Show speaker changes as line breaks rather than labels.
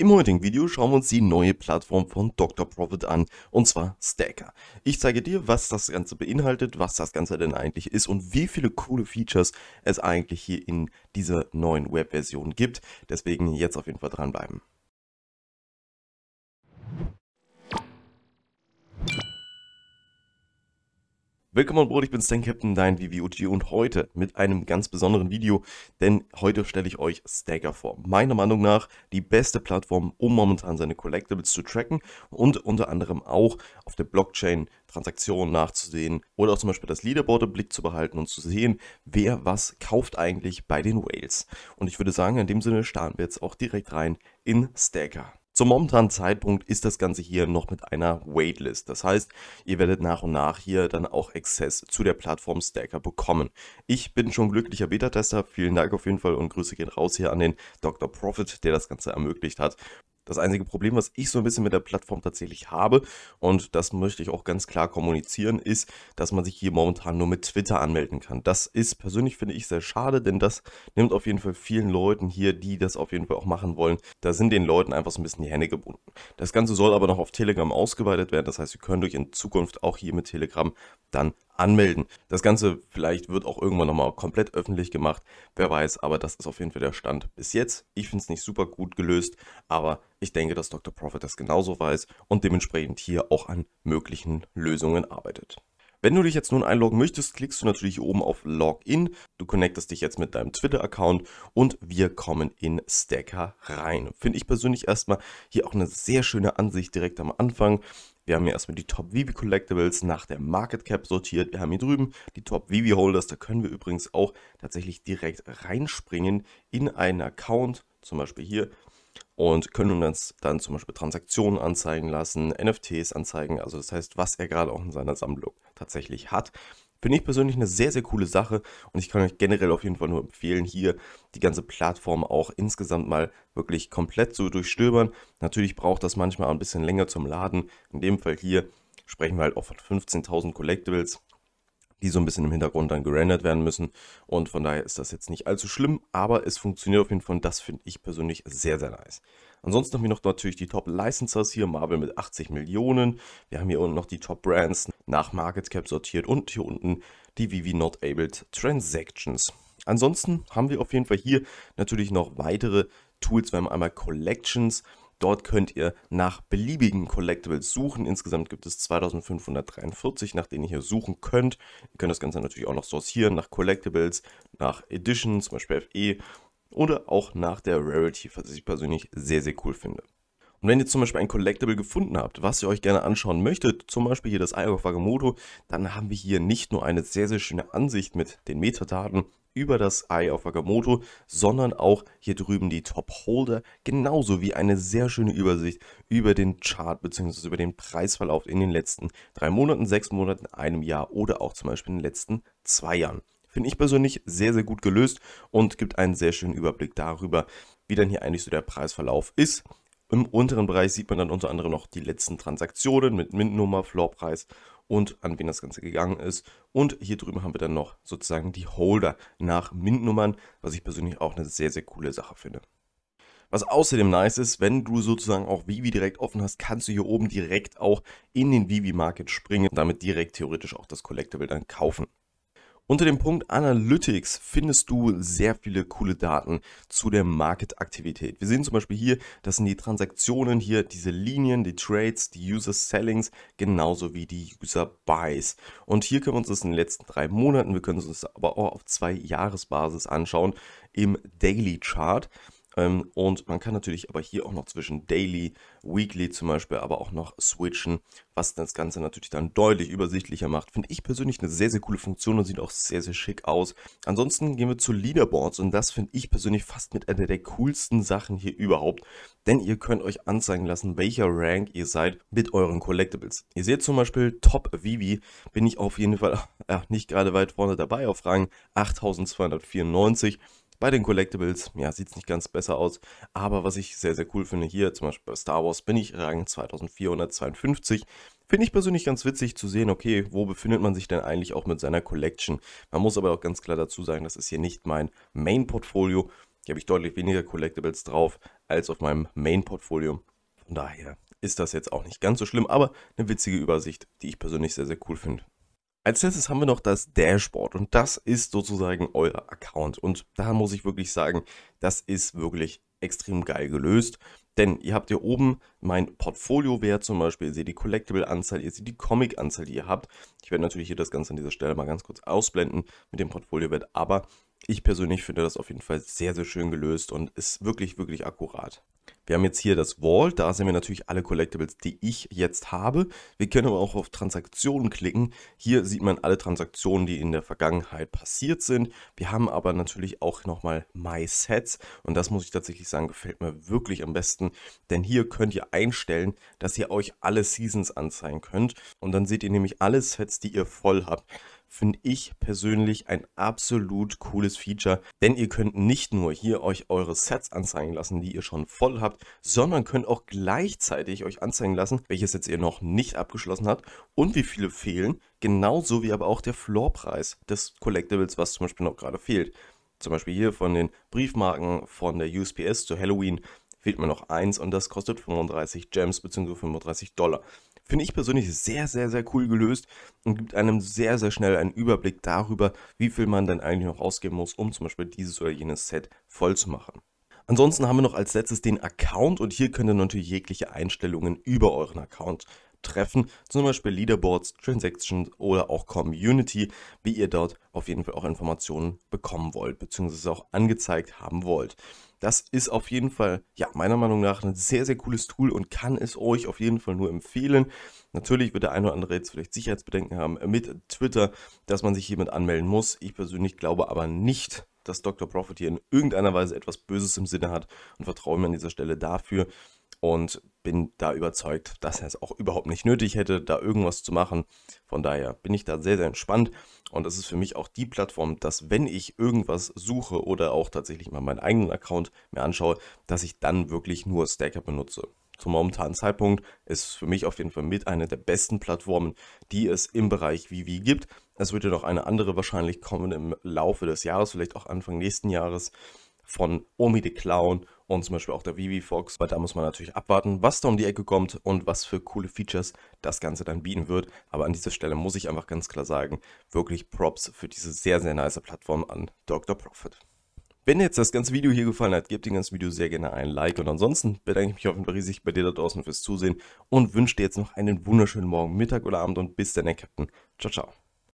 Im heutigen Video schauen wir uns die neue Plattform von Dr. Profit an, und zwar Stacker. Ich zeige dir, was das Ganze beinhaltet, was das Ganze denn eigentlich ist und wie viele coole Features es eigentlich hier in dieser neuen Webversion gibt. Deswegen jetzt auf jeden Fall dranbleiben. Willkommen an ich bin Stan Captain, dein VVOG und heute mit einem ganz besonderen Video, denn heute stelle ich euch Stacker vor. Meiner Meinung nach die beste Plattform, um momentan seine Collectibles zu tracken und unter anderem auch auf der Blockchain Transaktionen nachzusehen oder auch zum Beispiel das Leaderboard im Blick zu behalten und zu sehen, wer was kauft eigentlich bei den Whales. Und ich würde sagen, in dem Sinne starten wir jetzt auch direkt rein in Stacker. Zum momentanen Zeitpunkt ist das Ganze hier noch mit einer Waitlist. Das heißt, ihr werdet nach und nach hier dann auch Access zu der Plattform Stacker bekommen. Ich bin schon glücklicher Beta-Tester. Vielen Dank auf jeden Fall und Grüße gehen raus hier an den Dr. Profit, der das Ganze ermöglicht hat. Das einzige Problem, was ich so ein bisschen mit der Plattform tatsächlich habe, und das möchte ich auch ganz klar kommunizieren, ist, dass man sich hier momentan nur mit Twitter anmelden kann. Das ist persönlich, finde ich, sehr schade, denn das nimmt auf jeden Fall vielen Leuten hier, die das auf jeden Fall auch machen wollen, da sind den Leuten einfach so ein bisschen die Hände gebunden. Das Ganze soll aber noch auf Telegram ausgeweitet werden, das heißt, ihr könnt euch in Zukunft auch hier mit Telegram dann anmelden. Das Ganze vielleicht wird auch irgendwann nochmal komplett öffentlich gemacht, wer weiß, aber das ist auf jeden Fall der Stand bis jetzt. Ich finde es nicht super gut gelöst, aber ich denke, dass Dr. Profit das genauso weiß und dementsprechend hier auch an möglichen Lösungen arbeitet. Wenn du dich jetzt nun einloggen möchtest, klickst du natürlich oben auf Login. Du connectest dich jetzt mit deinem Twitter-Account und wir kommen in Stacker rein. Finde ich persönlich erstmal hier auch eine sehr schöne Ansicht direkt am Anfang. Wir haben hier erstmal die Top Vivi Collectibles nach der Market Cap sortiert. Wir haben hier drüben die Top Vivi Holders. Da können wir übrigens auch tatsächlich direkt reinspringen in einen Account, zum Beispiel hier, und können uns dann zum Beispiel Transaktionen anzeigen lassen, NFTs anzeigen, also das heißt, was er gerade auch in seiner Sammlung tatsächlich hat. Finde ich persönlich eine sehr, sehr coole Sache und ich kann euch generell auf jeden Fall nur empfehlen, hier die ganze Plattform auch insgesamt mal wirklich komplett zu durchstöbern. Natürlich braucht das manchmal ein bisschen länger zum Laden. In dem Fall hier sprechen wir halt auch von 15.000 Collectibles die so ein bisschen im Hintergrund dann gerendert werden müssen. Und von daher ist das jetzt nicht allzu schlimm, aber es funktioniert auf jeden Fall und das finde ich persönlich sehr, sehr nice. Ansonsten haben wir noch natürlich die Top Licensors hier, Marvel mit 80 Millionen. Wir haben hier unten noch die Top Brands nach Market Cap sortiert und hier unten die Vivi Not Abled Transactions. Ansonsten haben wir auf jeden Fall hier natürlich noch weitere Tools. Wir haben einmal Collections, Dort könnt ihr nach beliebigen Collectibles suchen. Insgesamt gibt es 2543, nach denen ihr hier suchen könnt. Ihr könnt das Ganze natürlich auch noch sortieren nach Collectibles, nach Edition, zum Beispiel FE oder auch nach der Rarity, was ich persönlich sehr, sehr cool finde. Und wenn ihr zum Beispiel ein Collectible gefunden habt, was ihr euch gerne anschauen möchtet, zum Beispiel hier das Eye of Wagamoto, dann haben wir hier nicht nur eine sehr, sehr schöne Ansicht mit den Metadaten, über das Eye auf Wakamoto, sondern auch hier drüben die Top Holder, genauso wie eine sehr schöne Übersicht über den Chart bzw. über den Preisverlauf in den letzten drei Monaten, sechs Monaten, einem Jahr oder auch zum Beispiel in den letzten zwei Jahren. Finde ich persönlich sehr, sehr gut gelöst und gibt einen sehr schönen Überblick darüber, wie dann hier eigentlich so der Preisverlauf ist. Im unteren Bereich sieht man dann unter anderem noch die letzten Transaktionen mit Mint-Nummer, Floorpreis und an wen das Ganze gegangen ist. Und hier drüben haben wir dann noch sozusagen die Holder nach MINT-Nummern, was ich persönlich auch eine sehr, sehr coole Sache finde. Was außerdem nice ist, wenn du sozusagen auch Vivi direkt offen hast, kannst du hier oben direkt auch in den Vivi Market springen und damit direkt theoretisch auch das Collectible dann kaufen. Unter dem Punkt Analytics findest du sehr viele coole Daten zu der Marketaktivität. Wir sehen zum Beispiel hier, das sind die Transaktionen hier, diese Linien, die Trades, die User Sellings, genauso wie die User Buys. Und hier können wir uns das in den letzten drei Monaten, wir können uns das aber auch auf zwei Jahresbasis anschauen im Daily Chart. Ähm, und man kann natürlich aber hier auch noch zwischen Daily, Weekly zum Beispiel, aber auch noch switchen, was das Ganze natürlich dann deutlich übersichtlicher macht. Finde ich persönlich eine sehr, sehr coole Funktion und sieht auch sehr, sehr schick aus. Ansonsten gehen wir zu Leaderboards und das finde ich persönlich fast mit einer der coolsten Sachen hier überhaupt, denn ihr könnt euch anzeigen lassen, welcher Rank ihr seid mit euren Collectibles. Ihr seht zum Beispiel Top Vivi, bin ich auf jeden Fall äh, nicht gerade weit vorne dabei auf Rang 8294 bei den Collectibles, ja, sieht es nicht ganz besser aus, aber was ich sehr, sehr cool finde hier, zum Beispiel bei Star Wars bin ich Rang 2452, Finde ich persönlich ganz witzig zu sehen, okay, wo befindet man sich denn eigentlich auch mit seiner Collection. Man muss aber auch ganz klar dazu sagen, das ist hier nicht mein Main-Portfolio. Hier habe ich deutlich weniger Collectibles drauf als auf meinem Main-Portfolio. Von daher ist das jetzt auch nicht ganz so schlimm, aber eine witzige Übersicht, die ich persönlich sehr, sehr cool finde. Als letztes haben wir noch das Dashboard und das ist sozusagen euer Account. Und da muss ich wirklich sagen, das ist wirklich extrem geil gelöst. Denn ihr habt hier oben mein Portfolio-Wert zum Beispiel, ihr seht die Collectible-Anzahl, ihr seht die Comic-Anzahl, die ihr habt. Ich werde natürlich hier das Ganze an dieser Stelle mal ganz kurz ausblenden mit dem Portfolio-Wert, aber ich persönlich finde das auf jeden Fall sehr, sehr schön gelöst und ist wirklich, wirklich akkurat. Wir haben jetzt hier das Vault, da sehen wir natürlich alle Collectibles, die ich jetzt habe. Wir können aber auch auf Transaktionen klicken. Hier sieht man alle Transaktionen, die in der Vergangenheit passiert sind. Wir haben aber natürlich auch nochmal My Sets und das muss ich tatsächlich sagen, gefällt mir wirklich am besten, denn hier könnt ihr einstellen, dass ihr euch alle Seasons anzeigen könnt und dann seht ihr nämlich alle Sets, die ihr voll habt finde ich persönlich ein absolut cooles Feature, denn ihr könnt nicht nur hier euch eure Sets anzeigen lassen, die ihr schon voll habt, sondern könnt auch gleichzeitig euch anzeigen lassen, welches jetzt ihr noch nicht abgeschlossen habt und wie viele fehlen, genauso wie aber auch der Floorpreis des Collectibles, was zum Beispiel noch gerade fehlt. Zum Beispiel hier von den Briefmarken von der USPS zu Halloween fehlt mir noch eins und das kostet 35 Gems bzw. 35 Dollar. Finde ich persönlich sehr, sehr, sehr cool gelöst und gibt einem sehr, sehr schnell einen Überblick darüber, wie viel man dann eigentlich noch ausgeben muss, um zum Beispiel dieses oder jenes Set voll zu machen. Ansonsten haben wir noch als letztes den Account und hier könnt ihr natürlich jegliche Einstellungen über euren Account treffen, zum Beispiel Leaderboards, Transactions oder auch Community, wie ihr dort auf jeden Fall auch Informationen bekommen wollt, beziehungsweise auch angezeigt haben wollt. Das ist auf jeden Fall, ja, meiner Meinung nach ein sehr, sehr cooles Tool und kann es euch auf jeden Fall nur empfehlen. Natürlich wird der eine oder andere jetzt vielleicht Sicherheitsbedenken haben mit Twitter, dass man sich hiermit anmelden muss. Ich persönlich glaube aber nicht, dass Dr. Profit hier in irgendeiner Weise etwas Böses im Sinne hat und vertraue mir an dieser Stelle dafür und bin da überzeugt, dass er es auch überhaupt nicht nötig hätte, da irgendwas zu machen. Von daher bin ich da sehr, sehr entspannt und das ist für mich auch die Plattform, dass wenn ich irgendwas suche oder auch tatsächlich mal meinen eigenen Account mir anschaue, dass ich dann wirklich nur Stacker benutze. Zum momentanen Zeitpunkt ist es für mich auf jeden Fall mit einer der besten Plattformen, die es im Bereich Vivi gibt. Es wird ja noch eine andere wahrscheinlich kommen im Laufe des Jahres, vielleicht auch Anfang nächsten Jahres von Omi the Clown und zum Beispiel auch der Vivi Fox. weil da muss man natürlich abwarten, was da um die Ecke kommt und was für coole Features das Ganze dann bieten wird. Aber an dieser Stelle muss ich einfach ganz klar sagen, wirklich Props für diese sehr, sehr nice Plattform an Dr. Profit. Wenn dir jetzt das ganze Video hier gefallen hat, gebt dem ganzen Video sehr gerne ein Like und ansonsten bedanke ich mich auf jeden Fall riesig bei dir da draußen fürs Zusehen und wünsche dir jetzt noch einen wunderschönen Morgen, Mittag oder Abend und bis dann, Captain. Ciao, ciao.